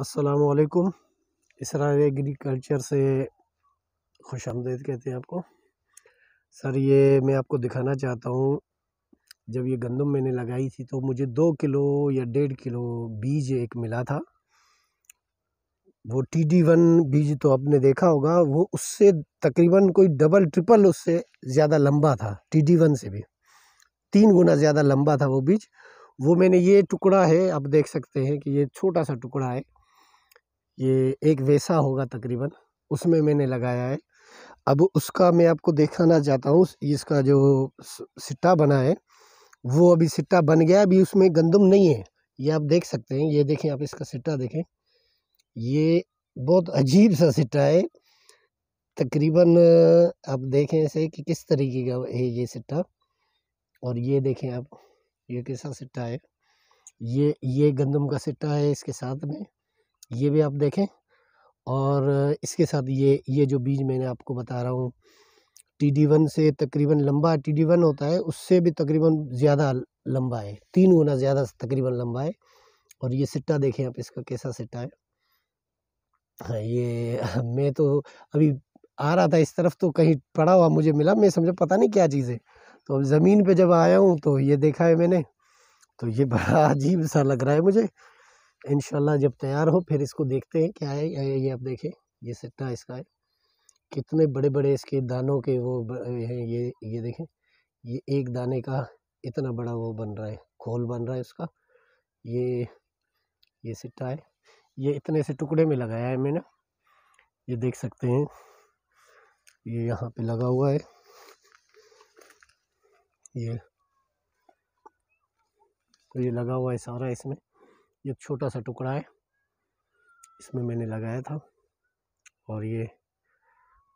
असलकुम इसरा एग्रीकल्चर से खुश आमदेद कहते हैं आपको सर ये मैं आपको दिखाना चाहता हूँ जब ये गंदम मैंने लगाई थी तो मुझे दो किलो या डेढ़ किलो बीज एक मिला था वो टी डी वन बीज तो आपने देखा होगा वो उससे तकरीबन कोई डबल ट्रिपल उससे ज़्यादा लंबा था टी डी वन से भी तीन गुना ज़्यादा लंबा था वो बीज वो मैंने ये टुकड़ा है आप देख सकते हैं कि ये छोटा सा टुकड़ा है ये एक वैसा होगा तकरीबन उसमें मैंने लगाया है अब उसका मैं आपको दिखाना चाहता हूँ इसका जो सिट्टा बना है वो अभी सिट्टा बन गया अभी उसमें गंदम नहीं है ये आप देख सकते हैं ये देखें आप इसका सिट्टा देखें ये बहुत अजीब सा सिट्टा है तकरीबन आप देखें इसे कि किस तरीके का है ये सिट्टा और ये देखें आप ये कैसा सिट्टा है ये ये गंदम का सिट्टा है इसके साथ में ये भी आप देखें और इसके साथ ये ये जो बीज मैंने आपको बता रहा हूँ टी वन से तकरीबन लंबा टी डी वन होता है उससे भी तकरीबन ज़्यादा लंबा है तीन गुना ज़्यादा तकरीबन लंबा है और ये सिट्टा देखें आप इसका कैसा सिट्टा है हाँ ये मैं तो अभी आ रहा था इस तरफ तो कहीं पड़ा हुआ मुझे मिला मैं समझा पता नहीं क्या चीज़ है तो अब ज़मीन पे जब आया हूँ तो ये देखा है मैंने तो ये बड़ा अजीब सा लग रहा है मुझे इन जब तैयार हो फिर इसको देखते हैं क्या है ये आप देखें ये सट्टा इसका है कितने बड़े बड़े इसके दानों के वो हैं ये ये देखें ये एक दाने का इतना बड़ा वो बन रहा है खोल बन रहा है उसका ये ये सिट्टा है ये इतने से टुकड़े में लगाया है मैंने ये देख सकते हैं ये यहाँ पे लगा हुआ है ये ये लगा हुआ है सारा इसमें ये छोटा सा टुकड़ा है इसमें मैंने लगाया था और ये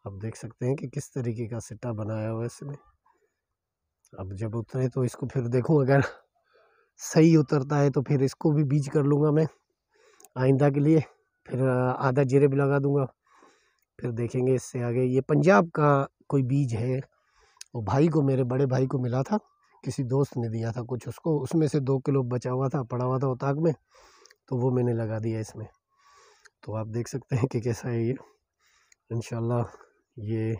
आप देख सकते हैं कि किस तरीके का सिट्टा बनाया हुआ है इसमें अब जब उतरे तो इसको फिर देखूँ अगर सही उतरता है तो फिर इसको भी बीज कर लूँगा मैं आइंदा के लिए फिर आधा जीरे भी लगा दूँगा फिर देखेंगे इससे आगे ये पंजाब का कोई बीज है वो भाई को मेरे बड़े भाई को मिला था किसी दोस्त ने दिया था कुछ उसको उसमें से दो किलो बचा हुआ था पड़ा हुआ था उताक में तो वो मैंने लगा दिया इसमें तो आप देख सकते हैं कि कैसा है ये इन ये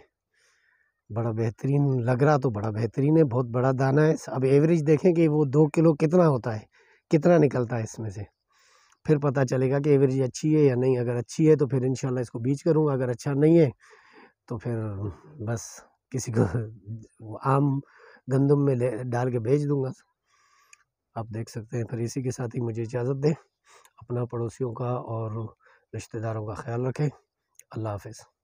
बड़ा बेहतरीन लग रहा तो बड़ा बेहतरीन है बहुत बड़ा दाना है अब एवरेज देखें कि वो दो किलो कितना होता है कितना निकलता है इसमें से फिर पता चलेगा कि एवरेज अच्छी है या नहीं अगर अच्छी है तो फिर इन इसको बीच करूँगा अगर अच्छा नहीं है तो फिर बस किसी को आम गंदम में ले डाल के भेज दूँगा आप देख सकते हैं फिर इसी के साथ ही मुझे इजाज़त दें अपना पड़ोसियों का और रिश्तेदारों का ख्याल रखें अल्लाह हाफिज़